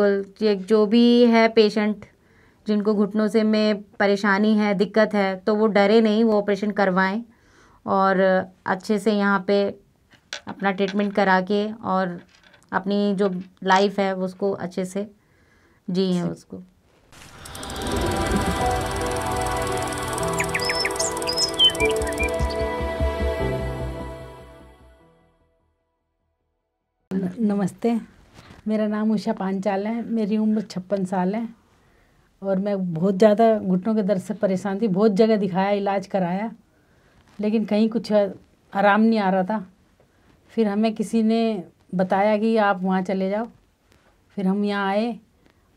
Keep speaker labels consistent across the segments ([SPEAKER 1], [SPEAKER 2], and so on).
[SPEAKER 1] जो भी है पेशेंट जिनको घुटनों से में परेशानी है दिक्कत है तो वो डरे नहीं वो ऑपरेशन करवाएं और अच्छे से यहाँ पे अपना ट्रीटमेंट करा के और अपनी जो लाइफ है उसको अच्छे से जी है उसको
[SPEAKER 2] नमस्ते मेरा नाम उषा पांचाल है मेरी उम्र छप्पन साल है और मैं बहुत ज़्यादा घुटनों के दर्द से परेशान थी बहुत जगह दिखाया इलाज कराया लेकिन कहीं कुछ आराम नहीं आ रहा था फिर हमें किसी ने बताया कि आप वहाँ चले जाओ फिर हम यहाँ आए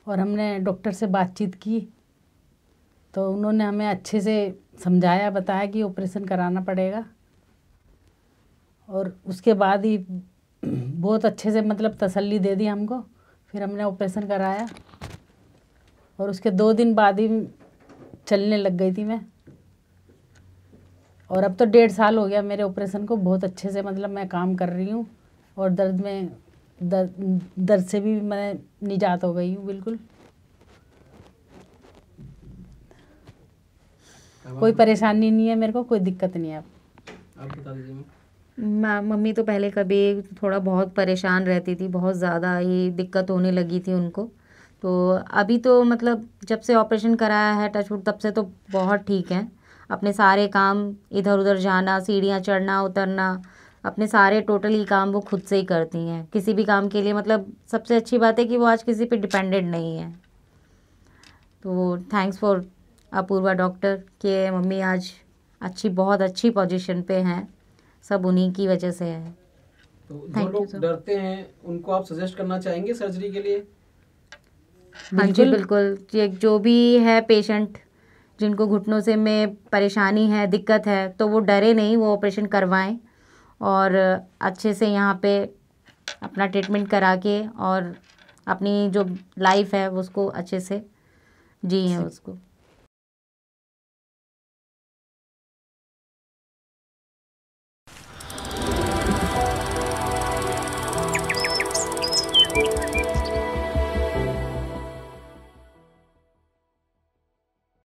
[SPEAKER 2] और हमने डॉक्टर से बातचीत की तो उन्होंने हमें अच्छे से समझाया बताया कि ऑपरेशन कराना पड़ेगा और उसके बाद ही बहुत अच्छे से मतलब तसल्ली दे दी हमको फिर हमने ऑपरेशन कराया और उसके दो दिन बाद ही चलने लग गई थी मैं और अब तो डेढ़ साल हो गया मेरे ऑपरेशन को बहुत अच्छे से मतलब मैं काम कर रही हूँ और दर्द में दर्द दर्द से भी मैं निजात हो गई हूँ बिल्कुल कोई परेशानी नहीं है मेरे को कोई दिक्कत नहीं है अब मम्मी
[SPEAKER 1] तो पहले कभी थोड़ा बहुत परेशान रहती थी बहुत ज़्यादा ही दिक्कत होने लगी थी उनको तो अभी तो मतलब जब से ऑपरेशन कराया है टचवुड तब से तो बहुत ठीक हैं अपने सारे काम इधर उधर जाना सीढ़ियाँ चढ़ना उतरना अपने सारे टोटली काम वो खुद से ही करती हैं किसी भी काम के लिए मतलब सबसे अच्छी बात है कि वो आज किसी पे डिपेंडेंट नहीं है तो थैंक्स फॉर अपूर्वा डॉक्टर के मम्मी आज अच्छी बहुत अच्छी पोजीशन पे हैं सब उन्हीं की वजह से है तो जो लोग डरते हैं उनको आप सजेस्ट करना चाहेंगे सर्जरी के लिए हाँ जी बिल्कुल जो भी है पेशेंट जिनको घुटनों से में परेशानी है दिक्कत है तो वो डरे नहीं वो ऑपरेशन करवाएं और अच्छे से यहाँ पे अपना ट्रीटमेंट करा के और अपनी जो लाइफ है उसको अच्छे से जी है उसको